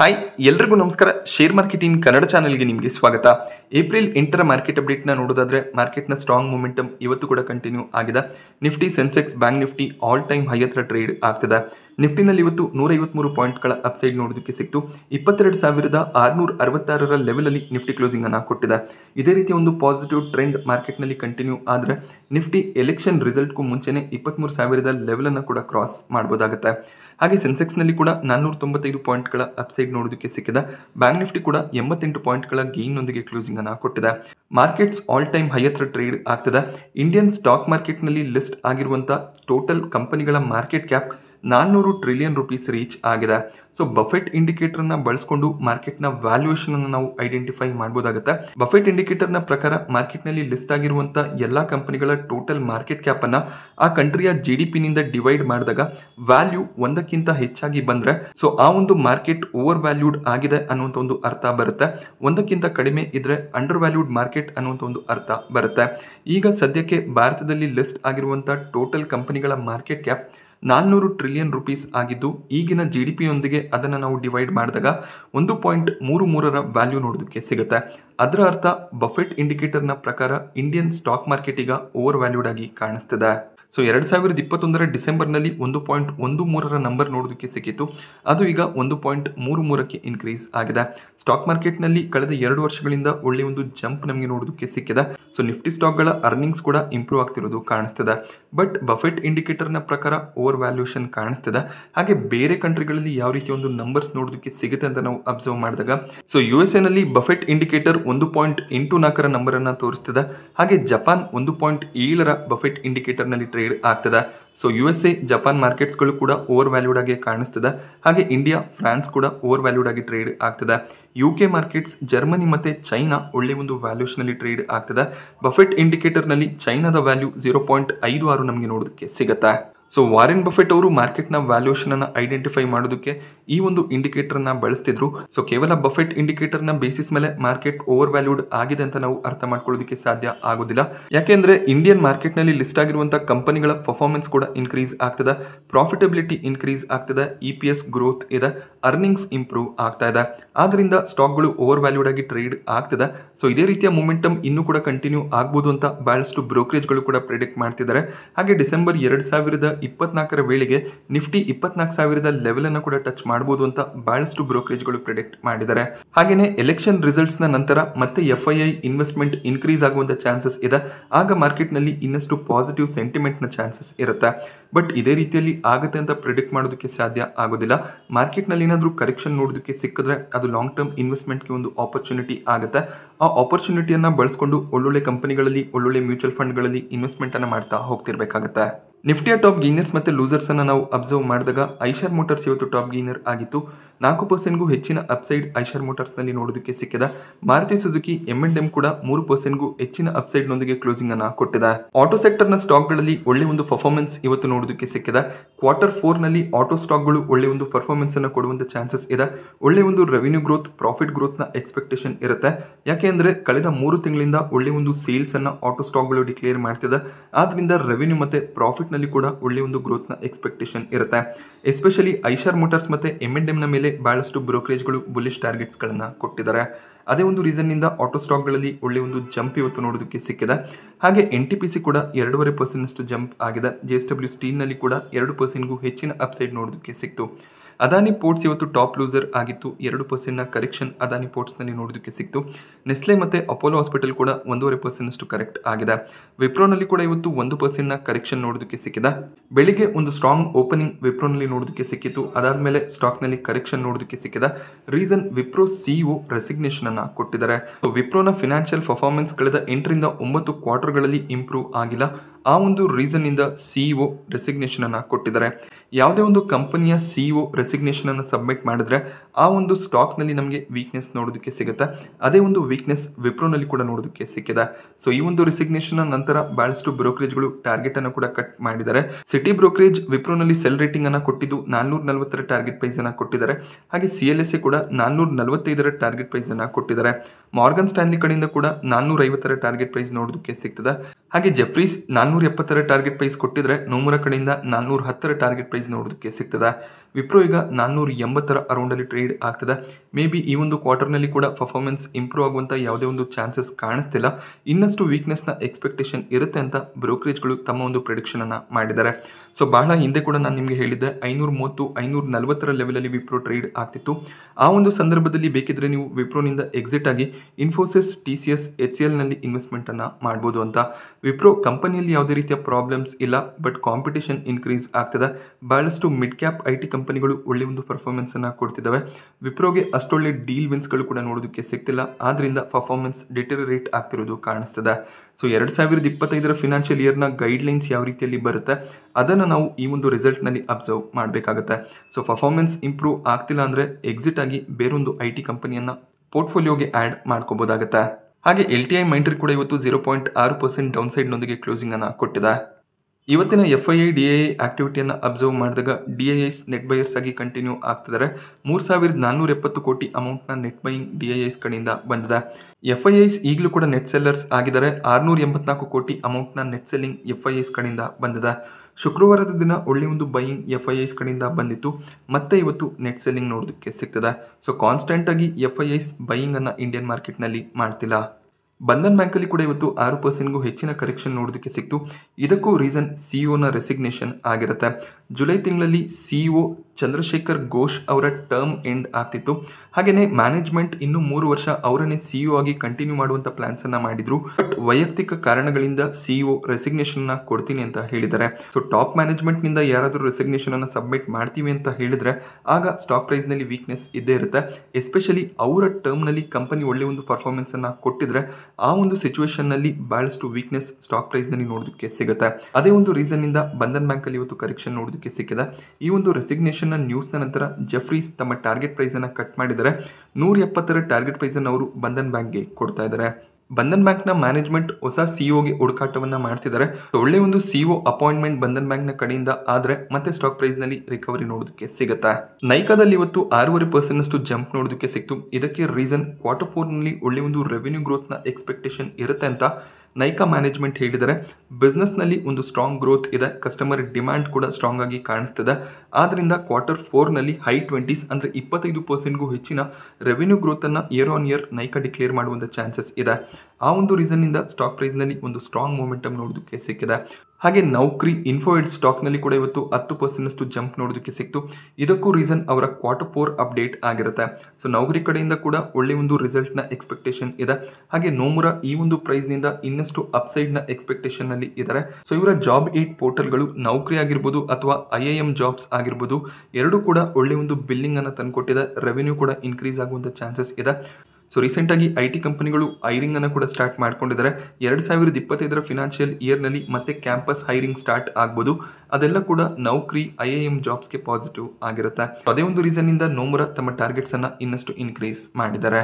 hi ಎಲ್ರಿಗೂ ನಮಸ್ಕಾರ share market in Kannada ಚಾನಲ್ಗೆ ನಿಮಗೆ ಸ್ವಾಗತ ಏಪ್ರಿಲ್ ಎಂಟರ ಮಾರ್ಕೆಟ್ ಅಪ್ಡೇಟ್ನ ನೋಡೋದಾದರೆ ಮಾರ್ಕೆಟ್ನ ಸ್ಟ್ರಾಂಗ್ ಮೂಮೆಂಟಮ್ ಇವತ್ತು ಕೂಡ ಕಂಟಿನ್ಯೂ ಆಗಿದೆ Nifty Sensex Bank Nifty all time high ಹತ್ರ ಟ್ರೇಡ್ ಆಗ್ತಿದೆ ನಿಫ್ಟಿನಲ್ಲಿ ಇವತ್ತು ನೂರೈವತ್ಮೂರು ಪಾಯಿಂಟ್ಗಳ ಅಪ್ಸೈಡ್ ನೋಡೋದಕ್ಕೆ ಸಿಕ್ತು ಇಪ್ಪತ್ತೆರಡು ಸಾವಿರದ ಆರುನೂರ ಅರವತ್ತಾರರ ಲೆವೆಲಲ್ಲಿ ನಿಫ್ಟಿ ಅನ್ನು ಕೊಟ್ಟಿದೆ ಇದೇ ರೀತಿ ಒಂದು ಪಾಸಿಟಿವ್ ಟ್ರೆಂಡ್ ಮಾರ್ಕೆಟ್ನಲ್ಲಿ ಕಂಟಿನ್ಯೂ ಆದರೆ ನಿಫ್ಟಿ ಎಲೆಕ್ಷನ್ ರಿಸಲ್ಟ್ಗೂ ಮುಂಚೆನೇ ಇಪ್ಪತ್ತ್ಮೂರು ಸಾವಿರದ ಲೆವೆಲನ್ನು ಕೂಡ ಕ್ರಾಸ್ ಮಾಡ್ಬೋದಾಗುತ್ತೆ ಹಾಗೆ ನಲ್ಲಿ ಕೂಡ ನಾನ್ನೂರ ತೊಂಬತ್ತೈದು ಪಾಯಿಂಟ್ಗಳ ಅಪ್ಸೈಡ್ ನೋಡೋದಕ್ಕೆ ಸಿಕ್ಕಿದೆ ಬ್ಯಾಂಕ್ ನಿಫ್ಟಿ ಕೂಡ ಎಂಬತ್ತೆಂಟು ಪಾಯಿಂಟ್ಗಳ ಒಂದಿಗೆ ಕ್ಲೋಸಿಂಗ್ ಅನ್ನು ಕೊಟ್ಟಿದೆ ಮಾರ್ಕೆಟ್ಸ್ ಆಲ್ ಟೈಮ್ ಹೈ ಹತ್ರ ಟ್ರೇಡ್ ಆಗ್ತದೆ ಇಂಡಿಯನ್ ಸ್ಟಾಕ್ ಮಾರ್ಕೆಟ್ ನಲ್ಲಿ ಲಿಸ್ಟ್ ಆಗಿರುವಂತಹ ಟೋಟಲ್ ಕಂಪನಿಗಳ ಮಾರ್ಕೆಟ್ ಕ್ಯಾಪ್ ನಾನ್ನೂರು ಟ್ರಿಲಿಯನ್ ರುಪೀಸ್ ರೀಚ್ ಆಗಿದೆ ಸೊ ಬಫೆಟ್ ಇಂಡಿಕೇಟರ್ನ ಬಳಸ್ಕೊಂಡು ಮಾರ್ಕೆಟ್ನ ವ್ಯಾಲ್ಯೂಯೇಷನ್ ಅನ್ನು ನಾವು ಐಡೆಂಟಿಫೈ ಮಾಡಬಹುದಾಗುತ್ತೆ ಬಫೆಟ್ ಇಂಡಿಕೇಟರ್ನ ಪ್ರಕಾರ ಮಾರ್ಕೆಟ್ನಲ್ಲಿ ಲಿಸ್ಟ್ ಆಗಿರುವಂಥ ಎಲ್ಲ ಕಂಪನಿಗಳ ಟೋಟಲ್ ಮಾರ್ಕೆಟ್ ಕ್ಯಾಪನ್ನು ಆ ಕಂಟ್ರಿಯ ಜಿ ಡಿ ನಿಂದ ಡಿವೈಡ್ ಮಾಡಿದಾಗ ವ್ಯಾಲ್ಯೂ ಒಂದಕ್ಕಿಂತ ಹೆಚ್ಚಾಗಿ ಬಂದರೆ ಸೊ ಆ ಒಂದು ಮಾರ್ಕೆಟ್ ಓವರ್ ವ್ಯಾಲ್ಯೂಡ್ ಆಗಿದೆ ಅನ್ನುವಂಥ ಒಂದು ಅರ್ಥ ಬರುತ್ತೆ ಒಂದಕ್ಕಿಂತ ಕಡಿಮೆ ಇದ್ರೆ ಅಂಡರ್ ವ್ಯಾಲ್ಯೂಡ್ ಮಾರ್ಕೆಟ್ ಅನ್ನುವಂಥ ಒಂದು ಅರ್ಥ ಬರುತ್ತೆ ಈಗ ಸದ್ಯಕ್ಕೆ ಭಾರತದಲ್ಲಿ ಲಿಸ್ಟ್ ಆಗಿರುವಂಥ ಟೋಟಲ್ ಕಂಪನಿಗಳ ಮಾರ್ಕೆಟ್ ಕ್ಯಾಪ್ ನಾನ್ನೂರು ಟ್ರಿಲಿಯನ್ ರುಪೀಸ್ ಆಗಿದ್ದು ಈಗಿನ ಜಿ ಡಿ ಪಿಯೊಂದಿಗೆ ಅದನ್ನು ನಾವು ಡಿವೈಡ್ ಮಾಡಿದಾಗ ಒಂದು ಪಾಯಿಂಟ್ ಮೂರು ಮೂರರ ವ್ಯಾಲ್ಯೂ ನೋಡೋದಕ್ಕೆ ಸಿಗುತ್ತೆ ಅದರ ಅರ್ಥ ಬಫೆಟ್ ಇಂಡಿಕೇಟರ್ನ ಪ್ರಕಾರ ಇಂಡಿಯನ್ ಸ್ಟಾಕ್ ಮಾರ್ಕೆಟ್ ಈಗ ಓವರ್ ವ್ಯಾಲ್ಯೂಡ್ ಆಗಿ ಕಾಣಿಸ್ತಿದೆ ಸೊ ಎರಡು ಸಾವಿರದ ಇಪ್ಪತ್ತೊಂದರ ಡಿಸೆಂಬರ್ನಲ್ಲಿ ಒಂದು ಪಾಯಿಂಟ್ ಒಂದು ಮೂರರ ನಂಬರ್ ನೋಡೋದಕ್ಕೆ ಸಿಕ್ಕಿತ್ತು ಅದು ಈಗ ಒಂದು ಪಾಯಿಂಟ್ ಮೂರು ಮೂರಕ್ಕೆ ಇನ್ಕ್ರೀಸ್ ಆಗಿದೆ ಸ್ಟಾಕ್ ಮಾರ್ಕೆಟ್ನಲ್ಲಿ ಕಳೆದ ಎರಡು ವರ್ಷಗಳಿಂದ ಒಳ್ಳೆಯ ಒಂದು ಜಂಪ್ ನಮಗೆ ನೋಡೋದಕ್ಕೆ ಸಿಕ್ಕಿದೆ ಸೊ ನಿಫ್ಟಿ ಸ್ಟಾಕ್ಗಳ ಅರ್ನಿಂಗ್ಸ್ ಕೂಡ ಇಂಪ್ರೂವ್ ಆಗ್ತಿರೋದು ಕಾಣಿಸ್ತಿದೆ ಬಟ್ ಬಫೆಟ್ ಇಂಡಿಕೇಟರ್ನ ಪ್ರಕಾರ ಓವರ್ ವ್ಯಾಲ್ಯೂಷನ್ ಕಾಣಿಸ್ತಿದೆ ಹಾಗೆ ಬೇರೆ ಕಂಟ್ರಿಗಳಲ್ಲಿ ಯಾವ ರೀತಿ ಒಂದು ನಂಬರ್ಸ್ ನೋಡೋದಕ್ಕೆ ಸಿಗುತ್ತೆ ಅಂತ ನಾವು ಅಬ್ಸರ್ವ್ ಮಾಡಿದಾಗ ಸೊ ಯು ಎಸ್ ಎನಲ್ಲಿ ಬಫೆಟ್ ಇಂಡಿಕೇಟರ್ ಒಂದು ಪಾಯಿಂಟ್ ಎಂಟು ನಾಲ್ಕರ ಅನ್ನ ತೋರಿಸ್ತಿದೆ ಹಾಗೆ ಜಪಾನ್ ಒಂದು ಪಾಯಿಂಟ್ ಏಳರ ಬಫೆಟ್ ಇಂಡಿಕೇಟರ್ನಲ್ಲಿ ಟ್ರೇಡ್ ಟ್ರೇಡ್ ಆಗ್ತದೆ so U S A Japan ಮಾರ್ಕೆಟ್ಸ್ಗಳು ಕೂಡ ಓವರ್ ವ್ಯಾಲ್ಯೂಡ್ ಆಗಿ ಕಾಣಿಸ್ತದೆ ಹಾಗೆ ಇಂಡಿಯಾ ಫ್ರಾನ್ಸ್ ಕೂಡ ಓವರ್ ವ್ಯಾಲ್ಯೂಡ್ ಆಗಿ ಟ್ರೇಡ್ ಆಗ್ತದೆ ಯು ಕೆ ಮಾರ್ಕೆಟ್ಸ್ ಜರ್ಮನಿ ಮತ್ತು ಚೈನಾ ಒಳ್ಳೆ ಒಂದು ವ್ಯಾಲ್ಯೂಷನಲ್ಲಿ ಟ್ರೇಡ್ ಆಗ್ತದೆ ಬಫೆಟ್ ಇಂಡಿಕೇಟರ್ನಲ್ಲಿ ಚೈನಾದ ವ್ಯಾಲ್ಯೂ ಝೀರೋ ಪಾಯಿಂಟ್ ಐದು ಆರು ನಮಗೆ ನೋಡೋದಕ್ಕೆ ಸಿಗುತ್ತೆ ಸೊ ವಾರೆನ್ ಬಫೆಟ್ ಅವರು ಮಾರ್ಕೆಟ್ನ ವ್ಯಾಲ್ಯೂಷನನ್ನು ಐಡೆಂಟಿಫೈ ಮಾಡೋದಕ್ಕೆ ಈ ಒಂದು ಇಂಡಿಕೇಟರ್ನ ಬಳಸ್ತಿದ್ರು ಸೊ ಕೇವಲ ಬಫೆಟ್ ಇಂಡಿಕೇಟರ್ನ ಬೇಸಿಸ್ ಮೇಲೆ ಮಾರ್ಕೆಟ್ ಓವರ್ ವ್ಯಾಲ್ಯೂಡ್ ಆಗಿದೆ ಅಂತ ನಾವು ಅರ್ಥ ಮಾಡ್ಕೊಳ್ಳೋದಕ್ಕೆ ಸಾಧ್ಯ ಆಗೋದಿಲ್ಲ ಯಾಕೆಂದ್ರೆ ಇಂಡಿಯನ್ ಮಾರ್ಕೆಟ್ನಲ್ಲಿ ಲಿಸ್ಟ್ ಆಗಿರುವಂಥ ಕಂಪನಿಗಳ ಪರ್ಫಾರ್ಮೆನ್ಸ್ ಕೂಡ ಇನ್ಕ್ರೀಸ್ ಆಗ್ತದೆ ಪ್ರಾಫಿಟಬಿಲಿಟಿ ಇನ್ಕ್ರೀಸ್ ಆಗ್ತದೆ ಇ ಪಿ ಎಸ್ ಗ್ರೋತ್ ಇದೆ ಅರ್ನಿಂಗ್ಸ್ ಇಂಪ್ರೂವ್ ಆಗ್ತಾ ಇದೆ ಆದ್ದರಿಂದ ಸ್ಟಾಕ್ಗಳು ಓವರ್ ವ್ಯಾಲ್ಯೂಡ್ ಆಗಿ ಟ್ರೇಡ್ ಆಗ್ತದೆ ಸೊ ಇದೇ ರೀತಿಯ ಮೂಮೆಂಟಮ್ ಇನ್ನೂ ಕೂಡ ಕಂಟಿನ್ಯೂ ಆಗ್ಬೋದು ಅಂತ ಬಹಳಷ್ಟು ಬ್ರೋಕರೇಜ್ಗಳು ಕೂಡ ಪ್ರಿಡಿಕ್ಟ್ ಮಾಡ್ತಿದ್ದಾರೆ ಹಾಗೆ ಡಿಸೆಂಬರ್ ಎರಡು ಸಾವಿರದ ಇಪ್ಪತ್ನಾಲ್ಕರ ವೇಳೆಗೆ ನಿಫ್ಟಿ ಇಪ್ಪತ್ನಾಲ್ಕು ಸಾವಿರದ ಲೆವೆಲ್ ಅನ್ನು ಕೂಡ ಟಚ್ ಮಾಡಬಹುದು ಅಂತ ಬಹಳಷ್ಟು ಬ್ರೋಕರೇಜ್ಗಳು ಪ್ರಿಡಿಕ್ಟ್ ಮಾಡಿದ್ದಾರೆ ಹಾಗೆಯೇ ಎಲೆಕ್ಷನ್ ರಿಸಲ್ಟ್ಸ್ ನಂತರ ಮತ್ತೆ F I I investment increase ಆಗುವಂತ ಚಾನ್ಸಸ್ ಇದೆ ಆಗ ಮಾರ್ಕೆಟ್ ನಲ್ಲಿ ಇನ್ನಷ್ಟು ಪಾಸಿಟಿವ್ ಸೆಂಟಿಮೆಂಟ್ ನ ಚಾನ್ಸಸ್ ಇರುತ್ತೆ ಬಟ್ ಇದೇ ರೀತಿಯಲ್ಲಿ ಆಗುತ್ತೆ ಅಂತ ಪ್ರಿಡಿಕ್ಟ್ ಮಾಡೋದಕ್ಕೆ ಸಾಧ್ಯ ಆಗೋದಿಲ್ಲ ನಲ್ಲಿ ಏನಾದರೂ ಕರೆಕ್ಷನ್ ನೋಡೋದಕ್ಕೆ ಸಿಕ್ಕಿದ್ರೆ ಅದು ಲಾಂಗ್ ಟರ್ಮ್ ಗೆ ಒಂದು ಆಪರ್ಚುನಿಟಿ ಆಗುತ್ತೆ ಆ ಆಪರ್ಚುನಿಟಿಯನ್ನು ಬಳಸ್ಕೊಂಡು ಒಳ್ಳೊಳ್ಳೆ ಕಂಪನಿಗಳಲ್ಲಿ ಒಳ್ಳೊಳ್ಳೆ ಮ್ಯೂಚುವಲ್ ಫಂಡ್ ಗಳಲ್ಲಿ ಇನ್ವೆಸ್ಟ್ಮೆಂಟ್ ಇನ್ವೆಸ್ಟ್ಮೆಂಟನ್ನು ಮಾಡ್ತಾ ಹೋಗ್ತಿರ್ಬೇಕಾಗತ್ತೆ ನಿಫ್ಟಿಯ ಟಾಪ್ ಗೇನರ್ಸ್ ಲೂಸರ್ಸ್ ಲೂಸರ್ಸನ್ನು ನಾವು ಅಬ್ಸರ್ವ್ ಮಾಡಿದಾಗ ಐಷಾರ್ ಮೋಟರ್ಸ್ ಇವತ್ತು ಟಾಪ್ ಗೇನರ್ ಆಗಿತ್ತು ನಾಲ್ಕು ಪರ್ಸೆಂಟ್ಗೂ ಹೆಚ್ಚಿನ ಅಪ್ಸೈಡ್ ಐಷಾರ್ ನಲ್ಲಿ ನೋಡೋದಕ್ಕೆ ಸಿಕ್ಕಿದೆ Maruti Suzuki M and M ಕೂಡ ಮೂರು ಪರ್ಸೆಂಟ್ಗೂ ಹೆಚ್ಚಿನ ನೊಂದಿಗೆ ಕ್ಲೋಸಿಂಗ್ ಅನ್ನು ಕೊಟ್ಟಿದೆ ಆಟೋ ಸೆಕ್ಟರ್ ನ ಸ್ಟಾಕ್ ಗಳಲ್ಲಿ ಒಳ್ಳೆ ಒಂದು ಪರ್ಫಾರ್ಮೆನ್ಸ್ ಇವತ್ತು ನೋಡೋದಕ್ಕೆ ಸಿಕ್ಕಿದೆ ಕ್ವಾರ್ಟರ್ ನಲ್ಲಿ ಆಟೋ ಸ್ಟಾಕ್ಗಳು ಒಳ್ಳೆ ಒಂದು ಅನ್ನು ಕೊಡುವಂಥ ಚಾನ್ಸಸ್ ಇದೆ ಒಳ್ಳೆ ಒಂದು ರೆವಿನ್ಯೂ ಗ್ರೋತ್ ಪ್ರಾಫಿಟ್ ನ ಎಕ್ಸ್ಪೆಕ್ಟೇಷನ್ ಇರುತ್ತೆ ಯಾಕೆ ಕಳೆದ ಮೂರು ತಿಂಗಳಿಂದ ಒಳ್ಳೆ ಒಂದು ಸೇಲ್ಸ್ ಸೇಲ್ಸನ್ನು ಆಟೋ ಸ್ಟಾಕ್ಗಳು ಡಿಕ್ಲೇರ್ ಮಾಡ್ತಿದೆ ರೆವೆನ್ಯೂ ರೆವಿನ್ಯೂ ಪ್ರಾಫಿಟ್ ನಲ್ಲಿ ಕೂಡ ಒಳ್ಳೆ ಒಂದು ಗ್ರೋತ್ನ ಎಕ್ಸ್ಪೆಕ್ಟೇಷನ್ ಇರುತ್ತೆ ಎಸ್ಪೆಷಲಿ ಐಶಾರ್ ಮೋಟಾರ್ಸ್ ಮತ್ತು ಎಮ್ ಎಂಡ್ ನ ಮೇಲೆ ಭಾಳಷ್ಟು ಬ್ರೋಕರೇಜ್ಗಳು ಬುಲಿಶ್ ಟಾರ್ಗೆಟ್ಸ್ಗಳನ್ನು ಕೊಟ್ಟಿದ್ದಾರೆ ಅದೇ ಒಂದು ರೀಸನ್ನಿಂದ ಆಟೋ ಸ್ಟಾಕ್ಗಳಲ್ಲಿ ಒಳ್ಳೆ ಒಂದು ಜಂಪ್ ಇವತ್ತು ನೋಡೋದಕ್ಕೆ ಸಿಕ್ಕಿದೆ ಹಾಗೆ ಎನ್ ಟಿ ಪಿ ಸಿ ಕೂಡ ಎರಡೂವರೆ ಪರ್ಸೆಂಟ್ನಷ್ಟು ಜಂಪ್ ಆಗಿದೆ ಜೆ ಎಸ್ ಡಬ್ಲ್ಯೂ ಸ್ಟೀಲ್ನಲ್ಲಿ ಕೂಡ ಎರಡು ಪರ್ಸೆಂಟ್ಗೂ ಹೆಚ್ಚಿನ ಅಪ್ಸೈಡ್ ನೋಡೋದಕ್ಕೆ ಸಿಕ್ತು ಅದಾನಿ ಪೋರ್ಟ್ಸ್ ಇವತ್ತು ಟಾಪ್ ಲೂಸರ್ ಆಗಿತ್ತು ಎರಡು ನ ಕರೆಕ್ಷನ್ ಅದಾನಿ ಪೋರ್ಟ್ಸ್ನಲ್ಲಿ ನೋಡೋದಕ್ಕೆ ಸಿಕ್ತು ನೆಸ್ಲೆ ಮತ್ತು ಅಪೋಲೋ ಹಾಸ್ಪಿಟಲ್ ಕೂಡ ಒಂದೂವರೆ ಅಷ್ಟು ಕರೆಕ್ಟ್ ಆಗಿದೆ ವಿಪ್ರೋನಲ್ಲಿ ಕೂಡ ಇವತ್ತು ಒಂದು ನ ಕರೆಕ್ಷನ್ ನೋಡೋದಕ್ಕೆ ಸಿಕ್ಕಿದೆ ಬೆಳಿಗ್ಗೆ ಒಂದು ಸ್ಟ್ರಾಂಗ್ ಓಪನಿಂಗ್ ವಿಪ್ರೋನಲ್ಲಿ ನೋಡೋದಕ್ಕೆ ಸಿಕ್ಕಿತು ಅದಾದಮೇಲೆ ಸ್ಟಾಕ್ನಲ್ಲಿ ಕರೆಕ್ಷನ್ ನೋಡೋದಕ್ಕೆ ಸಿಕ್ಕಿದೆ ರೀಸನ್ ವಿಪ್ರೋ ಸಿಇಒ ರೆಸಿಗ್ನೇಷನ್ ಅನ್ನು ಕೊಟ್ಟಿದ್ದಾರೆ ವಿಪ್ರೋನ ಫಿನಾನ್ಷಿಯಲ್ ಪರ್ಫಾರ್ಮೆನ್ಸ್ ಕಳೆದ ಎಂಟರಿಂದ ಒಂಬತ್ತು ಕ್ವಾರ್ಟರ್ಗಳಲ್ಲಿ ಇಂಪ್ರೂವ್ ಆಗಿಲ್ಲ ಆ ಒಂದು ರೀಸನ್ ಸಿ ಇ ಒ ರೆಸಿಗ್ನೇಷನನ್ನು ಕೊಟ್ಟಿದ್ದಾರೆ ಯಾವುದೇ ಒಂದು ಕಂಪನಿಯ ಸಿ ಇ ಒ ಸಬ್ಮಿಟ್ ಮಾಡಿದ್ರೆ ಆ ಒಂದು ಸ್ಟಾಕ್ನಲ್ಲಿ ನಮಗೆ ವೀಕ್ನೆಸ್ ನೋಡೋದಕ್ಕೆ ಸಿಗುತ್ತೆ ಅದೇ ಒಂದು ವೀಕ್ನೆಸ್ ವಿಪ್ರೋನಲ್ಲಿ ಕೂಡ ನೋಡೋದಕ್ಕೆ ಸಿಕ್ಕಿದೆ ಸೊ ಈ ಒಂದು ರೆಸಿಗ್ನೇಷನ್ ನಂತರ ಬಹಳಷ್ಟು ಬ್ರೋಕರೇಜ್ಗಳು ಟಾರ್ಗೆಟ್ ಅನ್ನು ಕೂಡ ಕಟ್ ಮಾಡಿದ್ದಾರೆ ಸಿಟಿ ಬ್ರೋಕರೇಜ್ ವಿಪ್ರೋನಲ್ಲಿ ಸೆಲ್ ರೇಟಿಂಗ್ ಅನ್ನು ಕೊಟ್ಟಿದ್ದು ನಾನ್ನೂರ ನಲವತ್ತರ ಟಾರ್ಗೆಟ್ ಪ್ರೈಸ್ ಅನ್ನು ಕೊಟ್ಟಿದ್ದಾರೆ ಹಾಗೆ ಸಿ ಎಲ್ ಎಸ್ ಎ ಕೂಡ ನಾನ್ನೂರ ನಲವತ್ತೈದರ ಟಾರ್ಗೆಟ್ ಪ್ರೈಸ್ ಅನ್ನು ಕೊಟ್ಟಿದ್ದಾರೆ ಮಾರ್ಗನ್ ಸ್ಟ್ಯಾನ್ಲಿ ಕಡೆಯಿಂದ ಕೂಡ ನಾನ್ನೂರ ಐವತ್ತರ ಟಾರ್ಗೆಟ್ ಪ್ರೈಸ್ ನೋಡೋದಕ್ಕೆ ಸಿಗ್ತದೆ ಹಾಗೆ ಜೆಫ್ರೀಸ್ ನಾನ್ನೂರ ಎಪ್ಪತ್ತರ ಟಾರ್ಗೆಟ್ ಪ್ರೈಸ್ ಕೊಟ್ಟಿದ್ರೆ ನೋಮುರ ಕಡೆಯಿಂದ ನಾನ್ನೂರ ಹತ್ತರ ಟಾರ್ಗೆಟ್ ಪ್ರೈಸ್ ನೋಡೋದಕ್ಕೆ ಸಿಗ್ತದೆ ವಿಪ್ರೋ ಈಗ ನಾನ್ನೂರ ಎಂಬತ್ತರ ಅರೌಂಡಲ್ಲಿ ಟ್ರೇಡ್ ಆಗ್ತದೆ ಮೇ ಬಿ ಈ ಒಂದು ಕ್ವಾರ್ಟರ್ನಲ್ಲಿ ಕೂಡ ಪರ್ಫಾರ್ಮೆನ್ಸ್ ಇಂಪ್ರೂವ್ ಆಗುವಂಥ ಯಾವುದೇ ಒಂದು ಚಾನ್ಸಸ್ ಕಾಣಿಸ್ತಿಲ್ಲ ಇನ್ನಷ್ಟು ವೀಕ್ನೆಸ್ನ ಎಕ್ಸ್ಪೆಕ್ಟೇಷನ್ ಇರುತ್ತೆ ಅಂತ ಬ್ರೋಕರೇಜ್ಗಳು ತಮ್ಮ ಒಂದು ಪ್ರಿಡಿಕ್ಷನನ್ನು ಮಾಡಿದ್ದಾರೆ ಸೊ ಬಹಳ ಹಿಂದೆ ಕೂಡ ನಾನು ನಿಮಗೆ ಹೇಳಿದ್ದೆ ಐನೂರ ಮೂವತ್ತು ಐನೂರ ನಲವತ್ತರ ಲೆವೆಲಲ್ಲಿ ವಿಪ್ರೋ ಟ್ರೇಡ್ ಆಗ್ತಿತ್ತು ಆ ಒಂದು ಸಂದರ್ಭದಲ್ಲಿ ಬೇಕಿದ್ರೆ ನೀವು ವಿಪ್ರೋನಿಂದ ಎಕ್ಸಿಟ್ ಆಗಿ Infosys T C S H C ಎಲ್ನಲ್ಲಿ ಇನ್ವೆಸ್ಟ್ಮೆಂಟನ್ನು ಮಾಡ್ಬೋದು ಅಂತ ವಿಪ್ರೋ ಕಂಪನಿಯಲ್ಲಿ ಯಾವುದೇ ರೀತಿಯ ಪ್ರಾಬ್ಲಮ್ಸ್ ಇಲ್ಲ ಬಟ್ ಕಾಂಪಿಟೇಷನ್ ಇನ್ಕ್ರೀಸ್ ಆಗ್ತದೆ ಬಹಳಷ್ಟು ಮಿಡ್ ಕ್ಯಾಪ್ ಐ ಟಿ ಕಂಪನಿಗಳು ಒಳ್ಳೆಯ ಒಂದು ಪರ್ಫಾರ್ಮೆನ್ಸನ್ನು ಕೊಡ್ತಿದ್ದಾವೆ ವಿಪ್ರೋಗೆ ಅಷ್ಟೊಳ್ಳೆ ಡೀಲ್ ವಿನ್ಸ್ಗಳು ಕೂಡ ನೋಡೋದಕ್ಕೆ ಸಿಗ್ತಿಲ್ಲ ಆದ್ದರಿಂದ ಪರ್ಫಾರ್ಮೆನ್ಸ್ ಡಿಟರೇಟ್ ಆಗ್ತಿರೋದು ಕಾಣಿಸ್ತದೆ ಸೊ ಎರಡು ಸಾವಿರದ ಇಪ್ಪತ್ತೈದರ ಫಿನಾನ್ಷಿಯಲ್ ಇಯರ್ನ ಗೈಡ್ಲೈನ್ಸ್ ಯಾವ ರೀತಿಯಲ್ಲಿ ಬರುತ್ತೆ ಅದನ್ನು ನಾವು ಈ ಒಂದು ರಿಸಲ್ಟ್ನಲ್ಲಿ ಅಬ್ಸರ್ವ್ ಮಾಡಬೇಕಾಗುತ್ತೆ ಸೊ ಪರ್ಫಾರ್ಮೆನ್ಸ್ ಇಂಪ್ರೂವ್ ಆಗ್ತಿಲ್ಲ ಅಂದರೆ ಎಕ್ಸಿಟ್ ಆಗಿ ಬೇರೊಂದು ಐ ಟಿ ಕಂಪನಿಯನ್ನು ಪೋರ್ಟ್ಫೋಲಿಯೋಗೆ ಆ್ಯಡ್ ಮಾಡ್ಕೋಬೋದಾಗುತ್ತೆ ಹಾಗೆ ಎಲ್ ಟಿ ಐ ಮೈಂಡ್ರಿ ಕೂಡ ಇವತ್ತು ಜೀರೋ ಪಾಯಿಂಟ್ ಆರು ಪರ್ಸೆಂಟ್ ಡೌನ್ ಸೈಡ್ನೊಂದಿಗೆ ಕ್ಲೋಸಿಂಗನ್ನು ಕೊಟ್ಟಿದೆ ಇವತ್ತಿನ F I I D I ಆಕ್ಟಿವಿಟಿಯನ್ನು ಅಬ್ಸರ್ವ್ ಮಾಡಿದಾಗ D I I's net buyers ಆಗಿ ಕಂಟಿನ್ಯೂ ಆಗ್ತಿದ್ದಾರೆ ಮೂರು ಸಾವಿರದ ನಾನ್ನೂರ ಎಪ್ಪತ್ತು ಕೋಟಿ ಅಮೌಂಟ್ನ net buying D I I's ಕಡೆಯಿಂದ ಬಂದಿದೆ ಎಫ್ ಐ ಐಸ್ ಈಗಲೂ ಕೂಡ ನೆಟ್ ಸೆಲ್ಲರ್ಸ್ ಆಗಿದ್ದಾರೆ ಆರುನೂರ ಎಂಬತ್ನಾಲ್ಕು ಕೋಟಿ ಅಮೌಂಟ್ನ net selling F I I's ಕಡೆಯಿಂದ ಬಂದಿದೆ ಶುಕ್ರವಾರದ ದಿನ ಒಳ್ಳೆಯ ಒಂದು ಬೈಯಿಂಗ್ ಎಫ್ ಐ ಐಸ್ ಕಡೆಯಿಂದ ಬಂದಿತ್ತು ಮತ್ತೆ ಇವತ್ತು ನೆಟ್ ಸೆಲ್ಲಿಂಗ್ ನೋಡೋದಕ್ಕೆ ಸಿಗ್ತದೆ ಸೊ ಕಾನ್ಸ್ಟೆಂಟಾಗಿ ಎಫ್ ಐ ಐಸ್ ಬೈಯಿಂಗನ್ನು ಇಂಡಿಯನ್ ಮಾರ್ಕೆಟ್ನಲ್ಲಿ ಮಾಡ್ತಿಲ್ಲ ಬಂಧನ್ ಬ್ಯಾಂಕಲ್ಲಿ ಕೂಡ ಇವತ್ತು ಆರು ಪರ್ಸೆಂಟ್ಗೂ ಹೆಚ್ಚಿನ ಕರೆಕ್ಷನ್ ನೋಡೋದಕ್ಕೆ ಸಿಕ್ತು ಇದಕ್ಕೂ ರೀಸನ್ ಸಿ ರೆಸಿಗ್ನೇಷನ್ ಆಗಿರುತ್ತೆ ಜುಲೈ ತಿಂಗಳಲ್ಲಿ ಸಿಇಒ ಚಂದ್ರಶೇಖರ್ ಘೋಷ್ ಅವರ ಟರ್ಮ್ ಎಂಡ್ ಆಗ್ತಿತ್ತು ಹಾಗೆಯೇ ಮ್ಯಾನೇಜ್ಮೆಂಟ್ ಇನ್ನೂ ಮೂರು ವರ್ಷ ಅವರನ್ನೇ ಸಿಇಒ ಆಗಿ ಕಂಟಿನ್ಯೂ ಮಾಡುವಂಥ ಪ್ಲಾನ್ಸನ್ನು ಮಾಡಿದರು ಬಟ್ ವೈಯಕ್ತಿಕ ಕಾರಣಗಳಿಂದ ಸಿಇಒ ರೆಸಿಗ್ನೇಷನ್ ರೆಸಿಗ್ನೇಷನ್ನ ಕೊಡ್ತೀನಿ ಅಂತ ಹೇಳಿದ್ದಾರೆ ಸೊ ಟಾಪ್ ಮ್ಯಾನೇಜ್ಮೆಂಟ್ನಿಂದ ಯಾರಾದರೂ ರೆಸಿಗ್ನೇಷನನ್ನು ಸಬ್ಮಿಟ್ ಮಾಡ್ತೀವಿ ಅಂತ ಹೇಳಿದರೆ ಆಗ ಸ್ಟಾಕ್ ಪ್ರೈಸ್ನಲ್ಲಿ ವೀಕ್ನೆಸ್ ಇದ್ದೇ ಇರುತ್ತೆ ಎಸ್ಪೆಷಲಿ ಅವರ ಟರ್ಮ್ನಲ್ಲಿ ಕಂಪನಿ ಒಳ್ಳೆಯ ಒಂದು ಪರ್ಫಾರ್ಮೆನ್ಸನ್ನು ಕೊಟ್ಟಿದ್ರೆ ಆ ಒಂದು ನಲ್ಲಿ ಬಹಳಷ್ಟು ವೀಕ್ನೆಸ್ ಸ್ಟಾಕ್ ನಲ್ಲಿ ನೋಡೋದಕ್ಕೆ ಸಿಗುತ್ತೆ ಅದೇ ಒಂದು ರೀಸನ್ ಇಂದ ಬಂಧನ್ ಬ್ಯಾಂಕಲ್ಲಿ ಇವತ್ತು ಕರೆಕ್ಷನ್ ನೋಡೋದಕ್ಕೆ ಸಿಕ್ಕಿದೆ ಈ ಒಂದು ರೆಸಿಗ್ನೇಷನ್ನ ನ್ಯೂಸ್ನ ನಂತರ ಜೆಫ್ರೀಸ್ ತಮ್ಮ ಟಾರ್ಗೆಟ್ ಪ್ರೈಸ್ ಪ್ರೈಸನ್ನು ಕಟ್ ಮಾಡಿದರೆ ನೂರ ಎಪ್ಪತ್ತರ ಟಾರ್ಗೆಟ್ ಪ್ರೈಸನ್ನು ಅವರು ಬಂಧನ್ ಬ್ಯಾಂಕ್ಗೆ ಕೊಡ್ತಾ ಇದ್ದಾರೆ ಬಂಧನ್ ಬ್ಯಾಂಕ್ ನ ಮ್ಯಾನೇಜ್ಮೆಂಟ್ ಹೊಸ ಸಿಇಒಗೆ ಹುಡುಕಾಟವನ್ನ ಮಾಡ್ತಿದ್ದಾರೆ ಒಳ್ಳೆ ಒಂದು ಸಿಇಒ ಅಪಾಯಿಂಟ್ಮೆಂಟ್ ಬಂಧನ್ ಬ್ಯಾಂಕ್ ನ ಕಡೆಯಿಂದ ಆದ್ರೆ ಮತ್ತೆ ಸ್ಟಾಕ್ ಪ್ರೈಸ್ ನಲ್ಲಿ ರಿಕವರಿ ನೋಡೋದಕ್ಕೆ ಸಿಗುತ್ತೆ ನೈಕಾದಲ್ಲಿ ಇವತ್ತು ಆರೂವರೆ ಪರ್ಸೆಂಟ್ ಅಷ್ಟು ಜಂಪ್ ನೋಡೋದಕ್ಕೆ ಸಿಕ್ತು ಇದಕ್ಕೆ ರೀಸನ್ ಕ್ವಾರ್ಟರ್ ನಲ್ಲಿ ಒಳ್ಳೆ ಒಂದು ರೆವೆನ್ಯೂ ನ ಎಕ್ಸ್ಪೆಕ್ಟೇಷನ್ ಇರುತ್ತೆ ಅಂತ ನೈಕಾ ಮ್ಯಾನೇಜ್ಮೆಂಟ್ ಹೇಳಿದರೆ ಬಿಸ್ನೆಸ್ನಲ್ಲಿ ಒಂದು ಸ್ಟ್ರಾಂಗ್ ಗ್ರೋತ್ ಇದೆ ಕಸ್ಟಮರ್ ಡಿಮ್ಯಾಂಡ್ ಕೂಡ ಸ್ಟ್ರಾಂಗ್ ಆಗಿ ಕಾಣಿಸ್ತಿದೆ ಆದ್ದರಿಂದ ಕ್ವಾರ್ಟರ್ ಫೋರ್ನಲ್ಲಿ ಹೈ ಟ್ವೆಂಟೀಸ್ ಅಂದರೆ ಇಪ್ಪತ್ತೈದು ಪರ್ಸೆಂಟ್ಗೂ ಹೆಚ್ಚಿನ ರೆವಿನ್ಯೂ ಗ್ರೋತನ್ನು year on year Nykaa declare ಮಾಡುವಂಥ ಚಾನ್ಸಸ್ ಇದೆ ಆ ಒಂದು ರೀಸನ್ನಿಂದ ಸ್ಟಾಕ್ ಪ್ರೈಸ್ನಲ್ಲಿ ಒಂದು ಸ್ಟ್ರಾಂಗ್ ಮೂಮೆಂಟಮ್ ನೋಡೋದಕ್ಕೆ ಸಿಕ್ಕಿದೆ ಹಾಗೆ ನೌಕ್ರಿ ಸ್ಟಾಕ್ ಸ್ಟಾಕ್ನಲ್ಲಿ ಕೂಡ ಇವತ್ತು ಹತ್ತು ಪರ್ಸೆಂಟ್ನಷ್ಟು ಜಂಪ್ ನೋಡೋದಕ್ಕೆ ಸಿಕ್ತು ಇದಕ್ಕೂ ರೀಸನ್ ಅವರ ಕ್ವಾರ್ಟರ್ ಫೋರ್ ಅಪ್ಡೇಟ್ ಆಗಿರುತ್ತೆ ಸೊ ನೌಕರಿ ಕಡೆಯಿಂದ ಕೂಡ ಒಳ್ಳೆ ಒಂದು ರಿಸಲ್ಟ್ನ ಎಕ್ಸ್ಪೆಕ್ಟೇಷನ್ ಇದೆ ಹಾಗೆ ನೋಮುರ ಈ ಒಂದು ಪ್ರೈಸ್ನಿಂದ ಇನ್ನಷ್ಟು ಅಪ್ಸೈಡ್ನ ಎಕ್ಸ್ಪೆಕ್ಟೇಷನ್ನಲ್ಲಿ ಇದ್ದಾರೆ ಸೊ ಇವರ ಜಾಬ್ ಏಟ್ ಪೋರ್ಟಲ್ಗಳು ನೌಕರಿ ಆಗಿರ್ಬೋದು ಅಥವಾ ಐ ಐ ಎಮ್ ಜಾಬ್ಸ್ ಆಗಿರ್ಬೋದು ಎರಡೂ ಕೂಡ ಒಳ್ಳೆ ಒಂದು ಬಿಲ್ಲಿಂಗನ್ನು ತಂದುಕೊಟ್ಟಿದೆ ರೆವೆನ್ಯೂ ಕೂಡ ಇನ್ಕ್ರೀಸ್ ಆಗುವಂಥ ಚಾನ್ಸಸ್ ಇದೆ ಸೊ ರೀಸೆಂಟಾಗಿ ಐ ಟಿ ಕಂಪನಿಗಳು ಹೈರಿಂಗನ್ನು ಕೂಡ ಸ್ಟಾರ್ಟ್ ಮಾಡ್ಕೊಂಡಿದ್ದಾರೆ ಎರಡು ಸಾವಿರದ ಇಪ್ಪತ್ತೈದರ ಫಿನಾನ್ಷಿಯಲ್ ಇಯರ್ನಲ್ಲಿ ಮತ್ತೆ ಕ್ಯಾಂಪಸ್ ಹೈರಿಂಗ್ ಸ್ಟಾರ್ಟ್ ಆಗ್ಬೋದು ಅದೆಲ್ಲ ಕೂಡ ನೌಕರಿ ಐ ಎ ಎಂ ಜಾಬ್ಸ್ಗೆ ಪಾಸಿಟಿವ್ ಆಗಿರುತ್ತೆ ಅದೇ ಒಂದು ರೀಸನ್ನಿಂದ ನೋಮುರ ತಮ್ಮ ಟಾರ್ಗೆಟ್ಸನ್ನು ಇನ್ನಷ್ಟು ಇನ್ಕ್ರೀಸ್ ಮಾಡಿದ್ದಾರೆ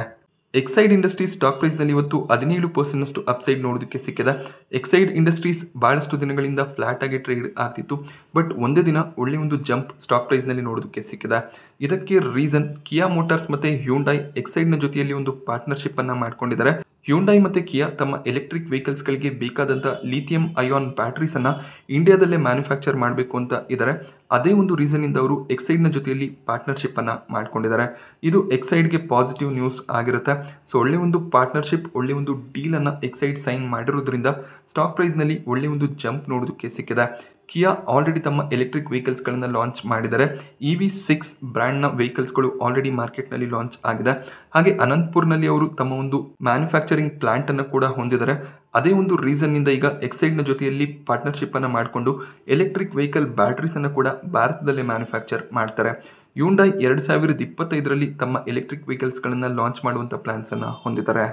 ಎಕ್ಸೈಡ್ ಇಂಡಸ್ಟ್ರೀಸ್ ಸ್ಟಾಕ್ ಪ್ರೈಸ್ನಲ್ಲಿ ಇವತ್ತು ಹದಿನೇಳು ಪರ್ಸೆಂಟ್ನಷ್ಟು ಅಪ್ಸೈಡ್ ನೋಡೋದಕ್ಕೆ ಸಿಕ್ಕಿದೆ ಎಕ್ಸೈಡ್ ಇಂಡಸ್ಟ್ರೀಸ್ ಭಾಳಷ್ಟು ದಿನಗಳಿಂದ ಫ್ಲಾಟ್ ಆಗಿ ಟ್ರೇಡ್ ಆಗ್ತಿತ್ತು ಬಟ್ ಒಂದೇ ದಿನ ಒಳ್ಳೆ ಒಂದು ಜಂಪ್ ಸ್ಟಾಕ್ ಪ್ರೈಸ್ನಲ್ಲಿ ನೋಡೋದಕ್ಕೆ ಸಿಕ್ಕಿದೆ ಇದಕ್ಕೆ ರೀಸನ್ ಕಿಯಾ ಮೋಟಾರ್ಸ್ ಮತ್ತು ಹ್ಯೂಂಡೈ ಎಕ್ಸೈಡ್ನ ಜೊತೆಯಲ್ಲಿ ಒಂದು ಪಾರ್ಟ್ನರ್ಶಿಪ್ಪನ್ನು ಮಾಡ್ಕೊಂಡಿದ್ದಾರೆ ಹ್ಯುಂಡೈ ಮತ್ತು ಕಿಯಾ ತಮ್ಮ ಎಲೆಕ್ಟ್ರಿಕ್ ವೆಹಿಕಲ್ಸ್ಗಳಿಗೆ ಬೇಕಾದಂಥ ಲಿಥಿಯಂ ಅಯಾನ್ ಬ್ಯಾಟ್ರೀಸನ್ನು ಇಂಡಿಯಾದಲ್ಲೇ ಮ್ಯಾನುಫ್ಯಾಕ್ಚರ್ ಮಾಡಬೇಕು ಅಂತ ಇದ್ದಾರೆ ಅದೇ ಒಂದು ಇಂದ ಅವರು ಎಕ್ಸೈಡ್ನ ಜೊತೆಯಲ್ಲಿ ಪಾರ್ಟ್ನರ್ಶಿಪ್ಪನ್ನು ಮಾಡಿಕೊಂಡಿದ್ದಾರೆ ಇದು ಎಕ್ಸೈಡ್ಗೆ ಪಾಸಿಟಿವ್ ನ್ಯೂಸ್ ಆಗಿರುತ್ತೆ ಸೊ ಒಳ್ಳೆ ಒಂದು ಪಾರ್ಟ್ನರ್ಶಿಪ್ ಒಳ್ಳೆ ಒಂದು ಡೀಲನ್ನು ಎಕ್ಸೈಡ್ ಸೈನ್ ಮಾಡಿರೋದ್ರಿಂದ ಸ್ಟಾಕ್ ಪ್ರೈಸ್ನಲ್ಲಿ ಒಳ್ಳೆ ಒಂದು ಜಂಪ್ ನೋಡೋದಕ್ಕೆ ಸಿಕ್ಕಿದೆ ಕಿಯಾ ಆಲ್ರೆಡಿ ತಮ್ಮ ಎಲೆಕ್ಟ್ರಿಕ್ ವೆಹಿಕಲ್ಸ್ಗಳನ್ನು ಲಾಂಚ್ ಮಾಡಿದ್ದಾರೆ ಇ ವಿ ಸಿಕ್ಸ್ ಬ್ರ್ಯಾಂಡ್ನ ವೆಹಿಕಲ್ಸ್ಗಳು ಆಲ್ರೆಡಿ ಮಾರ್ಕೆಟ್ನಲ್ಲಿ ಲಾಂಚ್ ಆಗಿದೆ ಹಾಗೆ ಅನಂತಪುರ್ನಲ್ಲಿ ಅವರು ತಮ್ಮ ಒಂದು ಮ್ಯಾನುಫ್ಯಾಕ್ಚರಿಂಗ್ ಪ್ಲ್ಯಾಂಟನ್ನು ಕೂಡ ಹೊಂದಿದ್ದಾರೆ ಅದೇ ಒಂದು ರೀಸನ್ನಿಂದ ಈಗ ಎಕ್ಸೈಡ್ನ ಜೊತೆಯಲ್ಲಿ ಪಾರ್ಟ್ನರ್ಶಿಪ್ಪನ್ನು ಮಾಡಿಕೊಂಡು ಎಲೆಕ್ಟ್ರಿಕ್ ವೆಹಿಕಲ್ ಬ್ಯಾಟ್ರೀಸನ್ನು ಕೂಡ ಭಾರತದಲ್ಲೇ ಮ್ಯಾನುಫ್ಯಾಕ್ಚರ್ ಮಾಡ್ತಾರೆ ಯೂಂಡೈ ಎರಡು ಸಾವಿರದ ಇಪ್ಪತ್ತೈದರಲ್ಲಿ ತಮ್ಮ ಎಲೆಕ್ಟ್ರಿಕ್ ವೆಹಿಕಲ್ಸ್ಗಳನ್ನು ಲಾಂಚ್ ಮಾಡುವಂಥ ಪ್ಲ್ಯಾನ್ಸನ್ನು ಹೊಂದಿದ್ದಾರೆ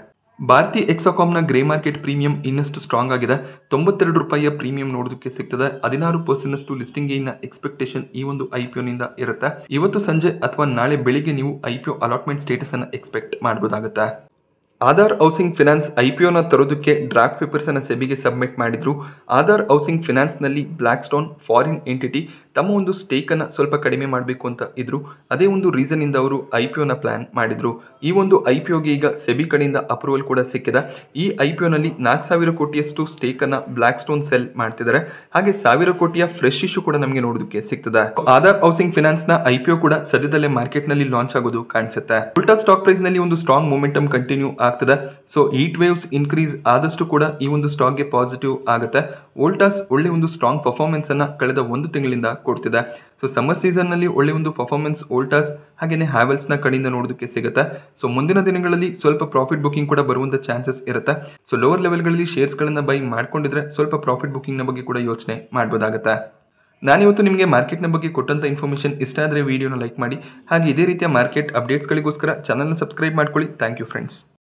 ಭಾರತೀಯ ಎಕ್ಸಾಕಾಮ್ನ ಗ್ರೇ ಮಾರ್ಕೆಟ್ ಪ್ರೀಮಿಯಂ ಇನ್ನಷ್ಟು ಸ್ಟ್ರಾಂಗ್ ಆಗಿದೆ ತೊಂಬತ್ತೆರಡು ರೂಪಾಯಿಯ ಪ್ರೀಮಿಯಂ ನೋಡೋದಕ್ಕೆ ಸಿಗ್ತದೆ ಹದಿನಾರು ಪರ್ಸೆಂಟ್ನಷ್ಟು ಲಿಸ್ಟಿಂಗ್ ನ ಎಕ್ಸ್ಪೆಕ್ಟೇಷನ್ ಈ ಒಂದು ಐ ಪಿ ನಿಂದ ಇರುತ್ತೆ ಇವತ್ತು ಸಂಜೆ ಅಥವಾ ನಾಳೆ ಬೆಳಿಗ್ಗೆ ನೀವು ಐ ಪಿ ಅಲಾಟ್ಮೆಂಟ್ ಸ್ಟೇಟಸ್ ಅನ್ನು ಎಕ್ಸ್ಪೆಕ್ಟ್ ಮಾಡಬಹುದಾಗುತ್ತೆ ಆಧಾರ್ ಹೌಸಿಂಗ್ ಫಿನಾನ್ಸ್ ಐಪಿಒನ ತರೋದಕ್ಕೆ ಡ್ರಾಫ್ಟ್ ಅನ್ನು ಸೆಬಿಗೆ ಸಬ್ಮಿಟ್ ಮಾಡಿದ್ರು ಆಧಾರ್ ಹೌಸಿಂಗ್ ಫಿನಾನ್ಸ್ ನಲ್ಲಿ ಬ್ಲಾಕ್ ಸ್ಟೋನ್ ಫಾರಿನ್ ಎಂಟಿಟಿ ತಮ್ಮ ಒಂದು ಅನ್ನ ಸ್ವಲ್ಪ ಕಡಿಮೆ ಮಾಡಬೇಕು ಅಂತ ಇದ್ರು ಅದೇ ಒಂದು ರೀಸನ್ ಇಂದ ಅವರು ಐಪಿಒನ ಪ್ಲಾನ್ ಮಾಡಿದ್ರು ಈ ಒಂದು ಐಪಿಒಗೆ ಈಗ ಸೆಬಿ ಕಡೆಯಿಂದ ಅಪ್ರೂವಲ್ ಕೂಡ ಸಿಕ್ಕಿದೆ ಈ ಐಪಿಒ ನಲ್ಲಿ ನಾಲ್ಕು ಸಾವಿರ ಕೋಟಿಯಷ್ಟು ಅನ್ನ ಬ್ಲಾಕ್ ಸ್ಟೋನ್ ಸೆಲ್ ಮಾಡ್ತಿದ್ದಾರೆ ಹಾಗೆ ಸಾವಿರ ಕೋಟಿಯ ಫ್ರೆಶ್ ಇಶ್ಯೂ ಕೂಡ ನಮಗೆ ನೋಡೋದಕ್ಕೆ ಸಿಗ್ತದೆ ಆಧಾರ್ ಹೌಸಿಂಗ್ ಫಿನಾನ್ಸ್ ನ ಐಪಿಒ ಕೂಡ ಸದ್ಯದಲ್ಲೇ ಮಾರ್ಕೆಟ್ ನಲ್ಲಿ ಲಾಂಚ್ ಆಗೋದು ಕಾಣಿಸುತ್ತೆ ಉಲ್ಟಾ ಸ್ಟಾಕ್ ಪ್ರೈಸ್ ನಲ್ಲಿ ಒಂದು ಸ್ಟ್ರಾಂಗ್ ಮೂಮೆಂಟಮ್ ಕಂಟಿನ್ಯೂ ಆಗ್ತದೆ ಸೊ ಹೀಟ್ ವೇವ್ಸ್ ಇನ್ಕ್ರೀಸ್ ಆದಷ್ಟು ಕೂಡ ಈ ಒಂದು ಸ್ಟಾಕ್ಗೆ ಪಾಸಿಟಿವ್ ಆಗುತ್ತೆ ಓಲ್ಟಾಸ್ ಒಳ್ಳೆ ಒಂದು ಸ್ಟ್ರಾಂಗ್ ಅನ್ನು ಕಳೆದ ಒಂದು ತಿಂಗಳಿಂದ ಕೊಡ್ತಿದೆ ಸೊ ಸಮ್ಮರ್ ನಲ್ಲಿ ಒಳ್ಳೆ ಒಂದು ಪರ್ಫಾರ್ಮೆನ್ಸ್ ವೋಲ್ಟಾಸ್ ಹಾಗೆಯೇ ನ ಕಡೆಯಿಂದ ನೋಡೋದಕ್ಕೆ ಸಿಗುತ್ತೆ ಸೊ ಮುಂದಿನ ದಿನಗಳಲ್ಲಿ ಸ್ವಲ್ಪ ಪ್ರಾಫಿಟ್ ಬುಕಿಂಗ್ ಕೂಡ ಬರುವಂತ ಚಾನ್ಸಸ್ ಇರುತ್ತೆ ಸೊ ಲೋವರ್ ಲೆವೆಲ್ಗಳಲ್ಲಿ ಗಳನ್ನ ಬೈ ಮಾಡ್ಕೊಂಡಿದ್ರೆ ಸ್ವಲ್ಪ ಪ್ರಾಫಿಟ್ ನ ಬಗ್ಗೆ ಕೂಡ ಯೋಚನೆ ಮಾಡ್ಬೋದಾಗುತ್ತೆ ನಾನಿವತ್ತು ನಿಮಗೆ ಮಾರ್ಕೆಟ್ನ ಬಗ್ಗೆ ಕೊಟ್ಟಂತ ಇನ್ಫಾರ್ಮೇಷನ್ ಇಷ್ಟ ಆದರೆ ವಿಡಿಯೋನ ಲೈಕ್ ಮಾಡಿ ಹಾಗೆ ಇದೇ ರೀತಿಯ ಮಾರ್ಕೆಟ್ ಅಪ್ಡೇಟ್ಸ್ಗಳಿಗೋಸ್ಕರ ಚಾನಲ್ನ ಸಬ್ಸ್ಕ್ರೈಬ್ ಮಾಡ್ಕೊಳ್ಳಿ ಥ್ಯಾಂಕ್ ಯು ಫ್ರೆಂಡ್ಸ್